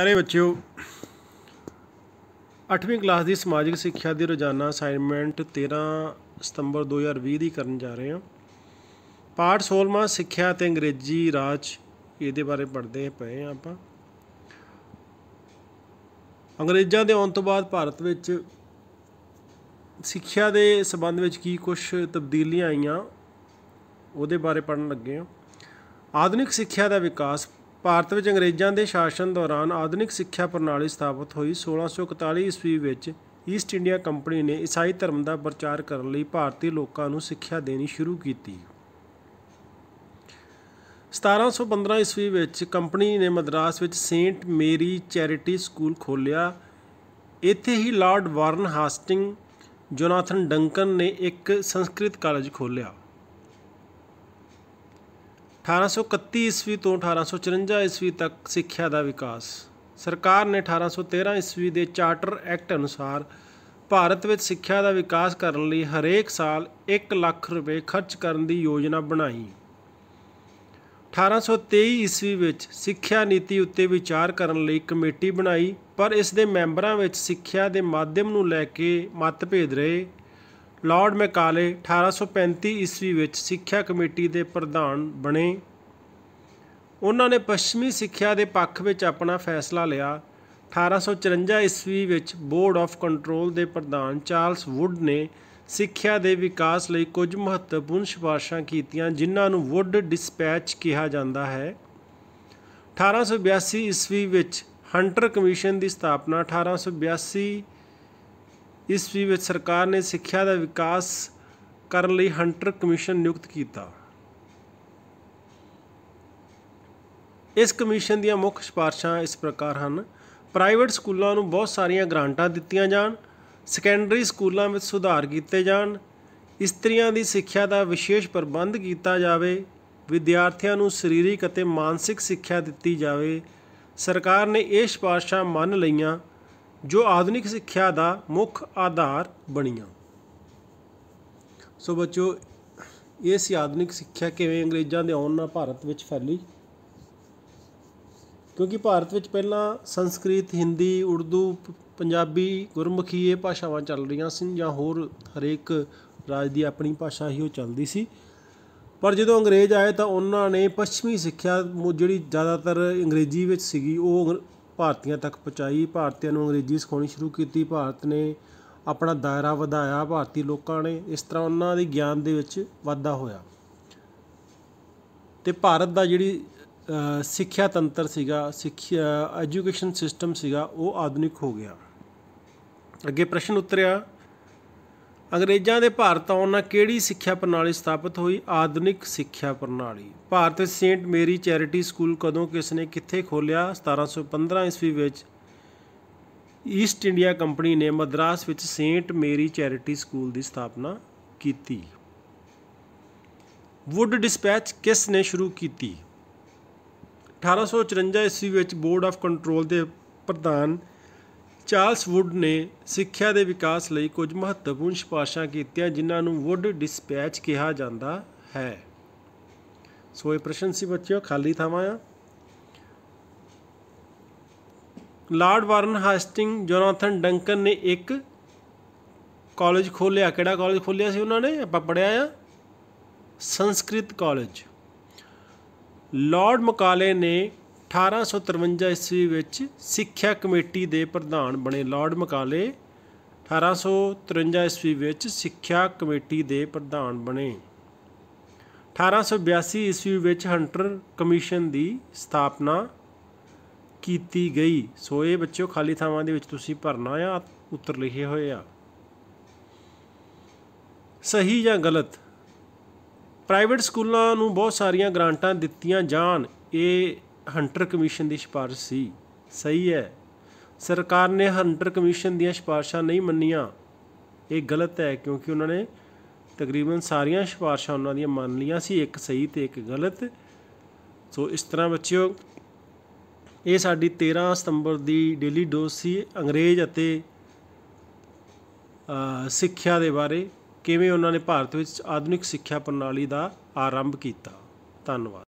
ਸਾਰੇ ਬੱਚਿਓ 8ਵੀਂ ਕਲਾਸ ਦੀ ਸਮਾਜਿਕ ਸਿੱਖਿਆ ਦੀ ਰੋਜ਼ਾਨਾ ਅਸਾਈਨਮੈਂਟ 13 ਸਤੰਬਰ 2020 ਦੀ ਕਰਨ ਜਾ ਰਹੇ ਹਾਂ ਪਾਠ 16ਵਾਂ ਸਿੱਖਿਆ ਤੇ ਅੰਗਰੇਜ਼ੀ ਰਾਜ ਇਹਦੇ ਬਾਰੇ ਪੜ੍ਹਦੇ ਪਏ ਆ ਆਪਾਂ ਅੰਗਰੇਜ਼ਾਂ ਦੇ ਆਉਣ ਤੋਂ ਬਾਅਦ ਭਾਰਤ ਵਿੱਚ ਸਿੱਖਿਆ ਦੇ ਸਬੰਧ ਵਿੱਚ ਕੀ ਕੁਝ ਤਬਦੀਲੀਆਂ ਆਈਆਂ ਉਹਦੇ ਬਾਰੇ ਪੜਨ ਲੱਗੇ ਹਾਂ ਆਧੁਨਿਕ ਸਿੱਖਿਆ ਦਾ ਵਿਕਾਸ ਭਾਰਤ ਵਿੱਚ ਅੰਗਰੇਜ਼ਾਂ ਦੇ ਸ਼ਾਸਨ ਦੌਰਾਨ ਆਧੁਨਿਕ ਸਿੱਖਿਆ ਪ੍ਰਣਾਲੀ ਸਥਾਪਿਤ ਹੋਈ 1641 ਈਸਵੀ ਵਿੱਚ ਈਸਟ ਇੰਡੀਆ ਕੰਪਨੀ ਨੇ ਈਸਾਈ ਧਰਮ ਦਾ ਪ੍ਰਚਾਰ ਕਰਨ ਲਈ ਭਾਰਤੀ ਲੋਕਾਂ ਨੂੰ ਸਿੱਖਿਆ ਦੇਣੀ ਸ਼ੁਰੂ ਕੀਤੀ 1715 ਈਸਵੀ ਵਿੱਚ ਕੰਪਨੀ ਨੇ ਮਦਰਾਸ ਵਿੱਚ ਸੇਂਟ ਮੇਰੀ ਚੈਰਿਟੀ ਸਕੂਲ ਖੋਲ੍ਹਿਆ ਇੱਥੇ ਹੀ Lord Warren Hasting Jonathan Duncan ਨੇ ਇੱਕ ਸੰਸਕ੍ਰਿਤ ਕਾਲਜ ਖੋਲ੍ਹਿਆ 1831 ਈਸਵੀ ਤੋਂ 1854 ਈਸਵੀ ਤੱਕ ਸਿੱਖਿਆ ਦਾ ਵਿਕਾਸ ਸਰਕਾਰ ਨੇ 1813 ਈਸਵੀ ਦੇ ਚਾਰਟਰ ਐਕਟ ਅਨੁਸਾਰ ਭਾਰਤ ਵਿੱਚ ਸਿੱਖਿਆ ਦਾ ਵਿਕਾਸ ਕਰਨ ਲਈ ਹਰੇਕ ਸਾਲ 1 ਲੱਖ ਰੁਪਏ ਖਰਚ ਕਰਨ ਦੀ ਯੋਜਨਾ ਬਣਾਈ 1823 ਈਸਵੀ ਵਿੱਚ ਸਿੱਖਿਆ ਨੀਤੀ ਉੱਤੇ ਵਿਚਾਰ ਕਰਨ ਲਈ ਕਮੇਟੀ ਬਣਾਈ ਪਰ ਇਸ ਦੇ ਮੈਂਬਰਾਂ ਵਿੱਚ ਸਿੱਖਿਆ ਦੇ ਮਾਧਿਅਮ ਨੂੰ ਲੈ ਕੇ ਮਤਭੇਦ ਰਹੇ ਲਾਰਡ ਮੈਕਾਲੇ 1835 ਈਸਵੀ ਵਿੱਚ ਸਿੱਖਿਆ ਕਮੇਟੀ ਦੇ ਪ੍ਰਧਾਨ ਬਣੇ ਉਹਨਾਂ ਨੇ ਪੱਛਮੀ ਸਿੱਖਿਆ ਦੇ ਪੱਖ ਵਿੱਚ ਆਪਣਾ ਫੈਸਲਾ ਲਿਆ 1854 ਈਸਵੀ ਵਿੱਚ ਬੋਰਡ ਆਫ ਕੰਟਰੋਲ ਦੇ ਪ੍ਰਧਾਨ ਚਾਰਲਸ ਵੁੱਡ ਨੇ ਸਿੱਖਿਆ ਦੇ ਵਿਕਾਸ ਲਈ ਕੁਝ ਮਹੱਤਵਪੂਰਨ ਸਿਫਾਰਸ਼ਾਂ ਕੀਤੀਆਂ ਜਿਨ੍ਹਾਂ ਨੂੰ ਵੁੱਡ ਡਿਸਪੈਚ ਕਿਹਾ ਜਾਂਦਾ ਹੈ 1882 ਈਸਵੀ ਵਿੱਚ ਹੰਟਰ ਕਮਿਸ਼ਨ ਦੀ ਸਥਾਪਨਾ 1882 ਵੀ ਵਿੱਚ ਸਰਕਾਰ ਨੇ ਸਿੱਖਿਆ ਦਾ ਵਿਕਾਸ ਕਰਨ ਲਈ ਹੰਟਰ ਕਮਿਸ਼ਨ ਨਿਯੁਕਤ ਕੀਤਾ ਇਸ ਕਮਿਸ਼ਨ ਦੀਆਂ ਮੁੱਖ ਸਿਫਾਰਸ਼ਾਂ ਇਸ ਪ੍ਰਕਾਰ ਹਨ ਪ੍ਰਾਈਵੇਟ ਸਕੂਲਾਂ ਨੂੰ ਬਹੁਤ ਸਾਰੀਆਂ ਗ੍ਰਾਂਟਾਂ ਦਿੱਤੀਆਂ ਜਾਣ ਸੈਕੰਡਰੀ ਸਕੂਲਾਂ ਵਿੱਚ ਸੁਧਾਰ ਕੀਤੇ ਜਾਣ ਇਸਤਰੀਆਂ ਦੀ ਸਿੱਖਿਆ ਦਾ ਵਿਸ਼ੇਸ਼ ਪ੍ਰਬੰਧ ਕੀਤਾ ਜਾਵੇ ਵਿਦਿਆਰਥੀਆਂ ਨੂੰ ਸਰੀਰਕ ਅਤੇ ਮਾਨਸਿਕ ਸਿੱਖਿਆ ਦਿੱਤੀ ਜਾਵੇ ਸਰਕਾਰ ਨੇ ਇਹ ਸਿਫਾਰਸ਼ਾਂ ਮੰਨ ਲਈਆਂ ਜੋ ਆਧੁਨਿਕ ਸਿੱਖਿਆ ਦਾ ਮੁੱਖ ਆਧਾਰ ਬਣੀਆਂ ਸੋ ਬੱਚੋ ਇਹ ਸੀ ਆਧੁਨਿਕ ਸਿੱਖਿਆ ਕਿਵੇਂ ਅੰਗਰੇਜ਼ਾਂ ਦੇ ਆਉਣ ਨਾਲ ਭਾਰਤ ਵਿੱਚ ਫੈਲੀ ਕਿਉਂਕਿ ਭਾਰਤ ਵਿੱਚ ਪਹਿਲਾਂ ਸੰਸਕ੍ਰਿਤ ਹਿੰਦੀ ਉਰਦੂ ਪੰਜਾਬੀ ਗੁਰਮੁਖੀ ਇਹ ਭਾਸ਼ਾਵਾਂ ਚੱਲ ਰਹੀਆਂ ਸਨ ਜਾਂ ਹੋਰ ਹਰੇਕ ਰਾਜ ਦੀ ਆਪਣੀ ਭਾਸ਼ਾ ਹੀ ਉਹ ਚੱਲਦੀ ਸੀ ਪਰ ਜਦੋਂ ਅੰਗਰੇਜ਼ ਆਏ ਤਾਂ ਉਹਨਾਂ ਨੇ ਪੱਛਮੀ ਸਿੱਖਿਆ ਜਿਹੜੀ ਜ਼ਿਆਦਾਤਰ ਅੰਗਰੇਜ਼ੀ ਵਿੱਚ ਸੀਗੀ ਉਹ ਭਾਰਤੀਆਂ ਤੱਕ ਪਹੁੰਚਾਈ ਭਾਰਤੀਆਂ ਨੂੰ ਅੰਗਰੇਜ਼ੀ ਸਿਖਾਉਣੀ ਸ਼ੁਰੂ ਕੀਤੀ ਭਾਰਤ ਨੇ ਆਪਣਾ ਦਾਇਰਾ ਵਧਾਇਆ ਭਾਰਤੀ ਲੋਕਾਂ ਨੇ ਇਸ ਤਰ੍ਹਾਂ ਉਹਨਾਂ ਦੇ ਗਿਆਨ ਦੇ ਵਿੱਚ ਵਾਧਾ ਹੋਇਆ ਤੇ ਭਾਰਤ ਦਾ ਜਿਹੜੀ ਸਿੱਖਿਆ ਤੰਤਰ ਸੀਗਾ ਸਿੱਖਿਆ ਐਜੂਕੇਸ਼ਨ ਸਿਸਟਮ ਸੀਗਾ ਉਹ ਆਧੁਨਿਕ ਹੋ ਗਿਆ ਅੱਗੇ ਪ੍ਰਸ਼ਨ ਉਤਰਿਆ ਅੰਗਰੇਜ਼ਾਂ ਦੇ ਭਾਰਤ ਆਉਣ ਨਾਲ ਕਿਹੜੀ ਸਿੱਖਿਆ ਪ੍ਰਣਾਲੀ ਸਥਾਪਿਤ ਹੋਈ ਆਧੁਨਿਕ ਸਿੱਖਿਆ ਪ੍ਰਣਾਲੀ ਭਾਰਤ ਵਿੱਚ ਸੇਂਟ ਮੇਰੀ ਚੈਰਿਟੀ ਸਕੂਲ ਕਦੋਂ ਕਿਸ ਨੇ ਕਿੱਥੇ ਖੋਲਿਆ 1715 ਈਸਵੀ ਵਿੱਚ ਈਸਟ ਇੰਡੀਆ ਕੰਪਨੀ ਨੇ ਮਦਰਾਸ ਵਿੱਚ ਸੇਂਟ ਮੇਰੀ ਚੈਰਿਟੀ ਸਕੂਲ ਦੀ ਸਥਾਪਨਾ ਕੀਤੀ ਵੁੱਡ ਡਿਸਪੈਚ ਕਿਸ ਨੇ ਸ਼ੁਰੂ ਕੀਤੀ 1854 ਈਸਵੀ ਵਿੱਚ ਬੋਰਡ ਆਫ ਕੰਟਰੋਲ ਦੇ ਪ੍ਰਧਾਨ ਚਾਰਲਸ ਵੁੱਡ ਨੇ ਸਿੱਖਿਆ ਦੇ ਵਿਕਾਸ ਲਈ ਕੁਝ ਮਹੱਤਵਪੂਰਨ ਸਿਫਾਰਸ਼ਾਂ ਕੀਤੀਆਂ ਜਿਨ੍ਹਾਂ ਨੂੰ ਵੁੱਡ ਡਿਸਪੈਚ ਕਿਹਾ ਜਾਂਦਾ ਹੈ ਸੋ ਇਹ ਪ੍ਰਸ਼ਨ ਸੀ ਬੱਚਿਓ ਖਾਲੀ ਥਾਵਾਂ ਆ Lord Warren Hasting Jonathan Duncan ਨੇ ਇੱਕ ਕਾਲਜ ਖੋਲਿਆ ਕਿਹੜਾ ਕਾਲਜ ਖੋਲਿਆ ਸੀ ਉਹਨਾਂ ਨੇ ਆਪਾਂ ਪੜਿਆ ਆ ਸੰਸਕ੍ਰਿਤ ਕਾਲਜ ਲਾਰਡ ਮਕਾਲੇ ਨੇ 1853 ਈਸਵੀ ਵਿੱਚ ਸਿੱਖਿਆ ਕਮੇਟੀ ਦੇ ਪ੍ਰਧਾਨ ਬਣੇ ਲਾਰਡ ਮਕਾਲੇ 1853 ਈਸਵੀ ਵਿੱਚ ਸਿੱਖਿਆ ਕਮੇਟੀ ਦੇ ਪ੍ਰਧਾਨ ਬਣੇ 1882 ਈਸਵੀ ਵਿੱਚ ਹੰਟਰ ਕਮਿਸ਼ਨ ਦੀ ਸਥਾਪਨਾ ਕੀਤੀ ਗਈ ਸੋ ਇਹ ਬੱਚਿਓ ਖਾਲੀ ਥਾਵਾਂ ਦੇ ਵਿੱਚ ਤੁਸੀਂ ਭਰਨਾ ਆ ਉੱਤਰ ਲਿਖੇ ਹੋਏ ਆ ਸਹੀ ਜਾਂ ਗਲਤ ਪ੍ਰਾਈਵੇਟ ਸਕੂਲਾਂ ਨੂੰ ਬਹੁਤ ਸਾਰੀਆਂ ਗ੍ਰਾਂਟਾਂ ਦਿੱਤੀਆਂ ਜਾਣ ਇਹ ਹੰਟਰ ਕਮਿਸ਼ਨ ਦੀ ਸਿਫਾਰਿਸ਼ ਸੀ ਸਹੀ ਹੈ ਸਰਕਾਰ ਨੇ ਹੰਟਰ ਕਮਿਸ਼ਨ ਦੀਆਂ ਸਿਫਾਰਿਸ਼ਾਂ ਨਹੀਂ ਮੰਨੀਆਂ ਇਹ ਗਲਤ ਹੈ ਕਿਉਂਕਿ ਉਹਨਾਂ ਨੇ ਤਕਰੀਬਨ ਸਾਰੀਆਂ ਸਿਫਾਰਿਸ਼ਾਂ ਉਹਨਾਂ ਦੀਆਂ ਮੰਨ ਲੀਆਂ ਸੀ ਇੱਕ ਸਹੀ ਤੇ ਇੱਕ ਗਲਤ ਸੋ ਇਸ ਤਰ੍ਹਾਂ ਬੱਚਿਓ ਇਹ ਸਾਡੀ 13 ਸਤੰਬਰ ਦੀ ਡੇਲੀ ਡੋਸ ਸੀ ਅੰਗਰੇਜ਼ ਅਤੇ ਸਿੱਖਿਆ ਦੇ ਬਾਰੇ ਕਿਵੇਂ ਉਹਨਾਂ ਨੇ ਭਾਰਤ ਵਿੱਚ ਆਧੁਨਿਕ ਸਿੱਖਿਆ ਪ੍ਰਣਾਲੀ ਦਾ ਆਰੰਭ ਕੀਤਾ ਧੰਨਵਾਦ